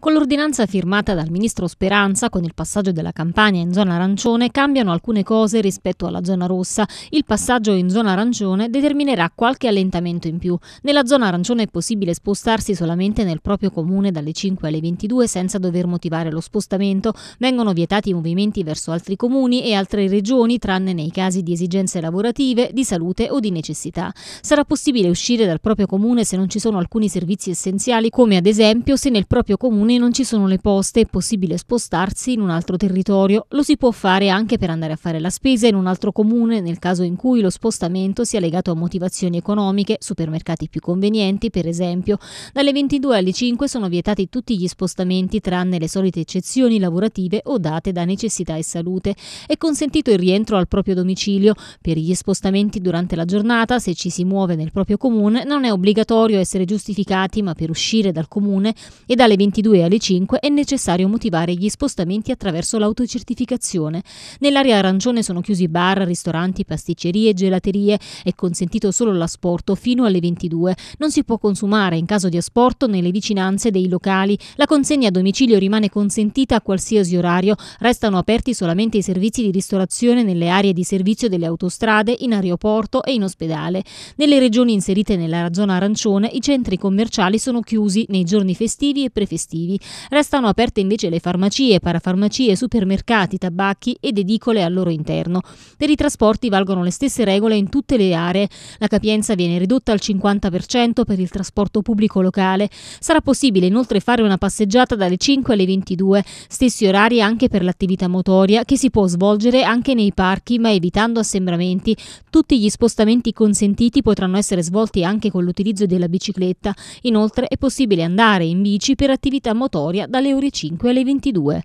Con l'ordinanza firmata dal ministro Speranza, con il passaggio della campagna in zona arancione, cambiano alcune cose rispetto alla zona rossa. Il passaggio in zona arancione determinerà qualche allentamento in più. Nella zona arancione è possibile spostarsi solamente nel proprio comune dalle 5 alle 22 senza dover motivare lo spostamento. Vengono vietati i movimenti verso altri comuni e altre regioni, tranne nei casi di esigenze lavorative, di salute o di necessità. Sarà possibile uscire dal proprio comune se non ci sono alcuni servizi essenziali, come ad esempio se nel proprio comune comune non ci sono le poste, è possibile spostarsi in un altro territorio. Lo si può fare anche per andare a fare la spesa in un altro comune nel caso in cui lo spostamento sia legato a motivazioni economiche, supermercati più convenienti per esempio. Dalle 22 alle 5 sono vietati tutti gli spostamenti tranne le solite eccezioni lavorative o date da necessità e salute. È consentito il rientro al proprio domicilio. Per gli spostamenti durante la giornata, se ci si muove nel proprio comune, non è obbligatorio essere giustificati, ma per uscire dal comune e dalle 22 2 alle 5 è necessario motivare gli spostamenti attraverso l'autocertificazione. Nell'area arancione sono chiusi bar, ristoranti, pasticcerie, gelaterie, è consentito solo l'asporto fino alle 22. Non si può consumare in caso di asporto nelle vicinanze dei locali. La consegna a domicilio rimane consentita a qualsiasi orario. Restano aperti solamente i servizi di ristorazione nelle aree di servizio delle autostrade, in aeroporto e in ospedale. Nelle regioni inserite nella zona arancione i centri commerciali sono chiusi nei giorni festivi e prefestivi alternativi. Restano aperte invece le farmacie, parafarmacie, supermercati, tabacchi ed edicole al loro interno. Per i trasporti valgono le stesse regole in tutte le aree. La capienza viene ridotta al 50% per il trasporto pubblico locale. Sarà possibile inoltre fare una passeggiata dalle 5 alle 22, stessi orari anche per l'attività motoria che si può svolgere anche nei parchi ma evitando assembramenti. Tutti gli spostamenti consentiti potranno essere svolti anche con l'utilizzo della bicicletta. Inoltre è possibile andare in bici per attività motoria dalle ore 5 alle 22.